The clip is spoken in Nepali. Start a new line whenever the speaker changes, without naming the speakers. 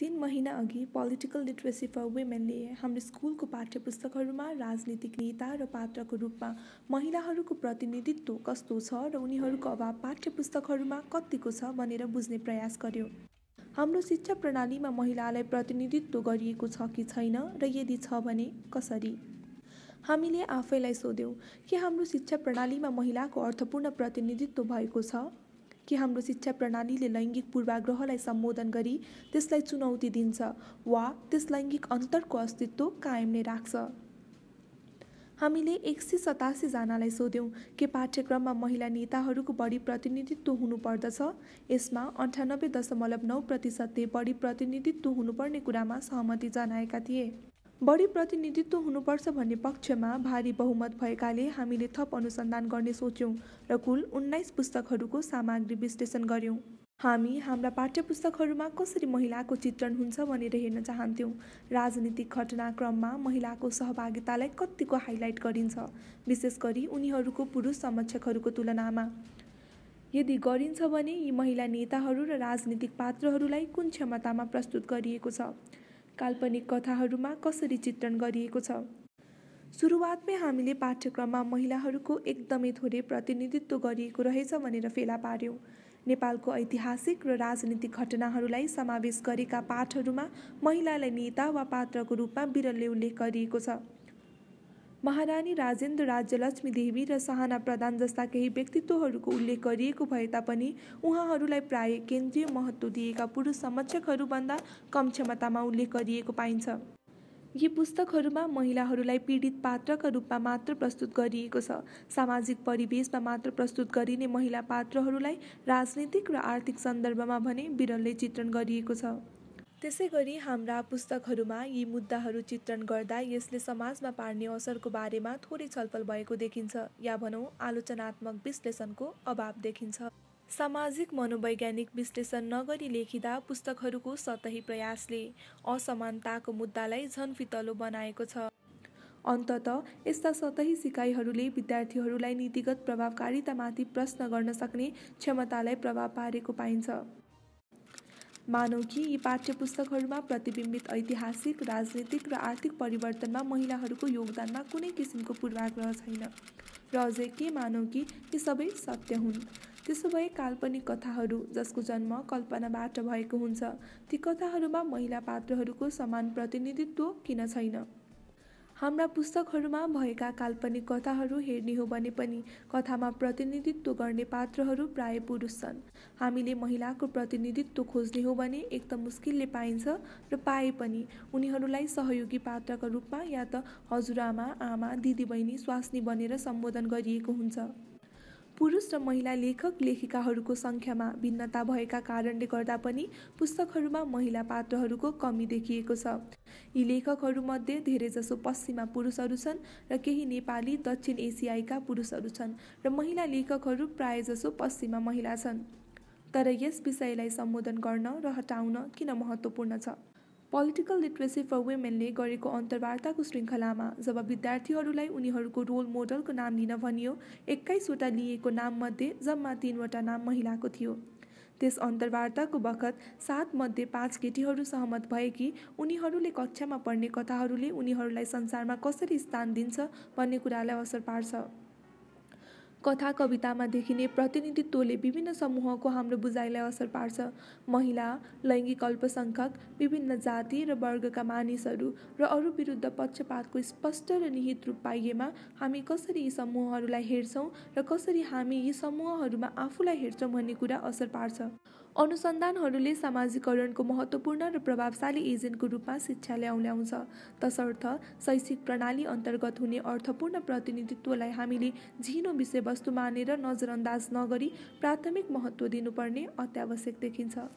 तिन महिना अघि पोलिटिकल लिट्रेसी फर वुमेनले हाम्रो स्कुलको पाठ्य पुस्तकहरूमा राजनीतिक नेता र पात्रको रूपमा महिलाहरूको प्रतिनिधित्व कस्तो छ र उनीहरूको अभाव पाठ्य पुस्तकहरूमा कतिको छ भनेर बुझ्ने प्रयास गर्यो हाम्रो शिक्षा प्रणालीमा महिलालाई प्रतिनिधित्व गरिएको छ कि छैन र यदि छ भने कसरी हामीले आफैलाई सोध्यौँ कि हाम्रो शिक्षा प्रणालीमा महिलाको अर्थपूर्ण प्रतिनिधित्व भएको छ कि हाम्रो शिक्षा प्रणालीले लैङ्गिक पूर्वाग्रहलाई सम्बोधन गरी त्यसलाई चुनौती दिन्छ वा त्यस लैङ्गिक अन्तरको अस्तित्व कायम नै राख्छ हामीले एक सय सतासीजनालाई सोध्यौँ के पाठ्यक्रममा महिला नेताहरूको बढी प्रतिनिधित्व हुनुपर्दछ यसमा अन्ठानब्बे दशमलव नौ प्रतिशतले बढी प्रतिनिधित्व हुनुपर्ने कुरामा सहमति जनाएका थिए बढी प्रतिनिधित्व हुनुपर्छ भन्ने पक्षमा भारी बहुमत भएकाले हामीले थप अनुसन्धान गर्ने सोच्यौँ र कुल उन्नाइस पुस्तकहरूको सामग्री विश्लेषण गऱ्यौँ हामी हाम्रा पाठ्य पुस्तकहरूमा कसरी महिलाको चित्रण हुन्छ भनेर हेर्न चाहन्थ्यौँ राजनीतिक घटनाक्रममा महिलाको सहभागितालाई कत्तिको हाइलाइट गरिन्छ विशेष गरी उनीहरूको पुरुष समक्षकहरूको तुलनामा यदि गरिन्छ भने यी महिला नेताहरू र राजनीतिक पात्रहरूलाई कुन क्षमतामा प्रस्तुत गरिएको छ काल्पनिक कथाहरूमा कसरी चित्रण गरिएको छ सुरुवातमै हामीले पाठ्यक्रममा महिलाहरूको एकदमै थोरै प्रतिनिधित्व गरिएको रहेछ भनेर फेला पार्यौँ नेपालको ऐतिहासिक र राजनीतिक घटनाहरूलाई समावेश गरेका पाठहरूमा महिलालाई नेता वा पात्रको रूपमा विरलले उल्लेख गरिएको छ महारानी राजेन्द्र राज्यलक्ष्मी देवी र साहना प्रधान जस्ता केही व्यक्तित्वहरूको उल्लेख गरिएको भए तापनि उहाँहरूलाई प्राय केन्द्रीय महत्त्व दिएका पुरुष समक्षकहरूभन्दा कम क्षमतामा उल्लेख गरिएको पाइन्छ यी पुस्तकहरूमा महिलाहरूलाई पीडित पात्रका रूपमा मात्र प्रस्तुत गरिएको छ सामाजिक परिवेशमा मात्र प्रस्तुत गरिने महिला पात्रहरूलाई राजनीतिक र आर्थिक सन्दर्भमा भने विरलले चित्रण गरिएको छ त्यसै गरी हाम्रा पुस्तकहरूमा यी मुद्दाहरू चित्रण गर्दा यसले समाजमा पार्ने असरको बारेमा थोरै छलफल भएको देखिन्छ या भनौँ आलोचनात्मक विश्लेषणको अभाव देखिन्छ सामाजिक मनोवैज्ञानिक विश्लेषण नगरी लेखिँदा पुस्तकहरूको सतही प्रयासले असमानताको मुद्दालाई झन् फितलो बनाएको छ अन्तत यस्ता सतही सिकाइहरूले विद्यार्थीहरूलाई नीतिगत प्रभावकारितामाथि प्रश्न गर्न सक्ने क्षमतालाई प्रभाव पारेको पाइन्छ मानौँ कि यी पाठ्य पुस्तकहरूमा प्रतिबिम्बित ऐतिहासिक राजनीतिक र आर्थिक परिवर्तनमा महिलाहरूको योगदानमा कुनै किसिमको पूर्वाग्रह छैन र अझै के मानौँ कि यी सबै सत्य हुन् त्यसो भए काल्पनिक कथाहरू जसको जन्म कल्पनाबाट भएको हुन्छ ती कथाहरूमा महिला पात्रहरूको समान प्रतिनिधित्व किन छैन हाम्रा पुस्तकहरूमा भएका काल्पनिक कथाहरू हेर्ने हो भने पनि कथामा प्रतिनिधित्व गर्ने पात्रहरू प्राय पुरुष छन् हामीले महिलाको प्रतिनिधित्व खोज्ने हो भने एक त मुस्किलले पाइन्छ र पाए पनि उनीहरूलाई सहयोगी पात्रका रूपमा या त हजुरआमा आमा दिदीबहिनी स्वास्नी बनेर सम्बोधन गरिएको हुन्छ पुरुष र महिला लेखक लेखिकाहरूको सङ्ख्यामा भिन्नता भएका कारणले गर्दा पनि पुस्तकहरूमा महिला पात्रहरूको कमी देखिएको छ यी लेखकहरूमध्ये धेरैजसो पश्चिमा पुरुषहरू छन् र केही नेपाली दक्षिण एसियाईका पुरुषहरू छन् र महिला लेखकहरू प्रायजसो पश्चिमा महिला छन् तर यस विषयलाई सम्बोधन गर्न र हटाउन किन महत्त्वपूर्ण छ पोलिटिकल लिट्रेसी फर वुमेनले गरेको अन्तर्वार्ताको श्रृङ्खलामा जब विद्यार्थीहरूलाई उनीहरूको रोल मोडलको नाम लिन भनियो एक्काइसवटा लिएको नाममध्ये जम्मा तिनवटा नाम महिलाको थियो त्यस अन्तर्वार्ताको बखत सातमध्ये पाँच केटीहरू सहमत भए कि उनीहरूले कक्षामा पढ्ने कथाहरूले उनीहरूलाई संसारमा कसरी स्थान दिन्छ भन्ने कुरालाई असर पार्छ कथा कवितामा देखिने प्रतिनिधित्वले विभिन्न समूहको हाम्रो बुझाइलाई असर पार्छ महिला लैङ्गिक अल्पसङ्ख्यक विभिन्न जाति र वर्गका मानिसहरू र अरू विरुद्ध पक्षपातको स्पष्ट र निहित रूप पाइएमा हामी कसरी यी समूहहरूलाई हेर्छौँ र कसरी हामी यी समूहहरूमा आफूलाई हेर्छौँ भन्ने कुरा असर पार्छ अनुसन्धानहरूले सामाजिकरणको महत्त्वपूर्ण र प्रभावशाली एजेन्टको रूपमा शिक्षा ल्याउल्याउँछ तसर्थ शैक्षिक प्रणाली अन्तर्गत हुने अर्थपूर्ण प्रतिनिधित्वलाई हामीले झिनो विषयवस्तु मानेर नजरअन्दाज नगरी प्राथमिक महत्त्व दिनुपर्ने अत्यावश्यक देखिन्छ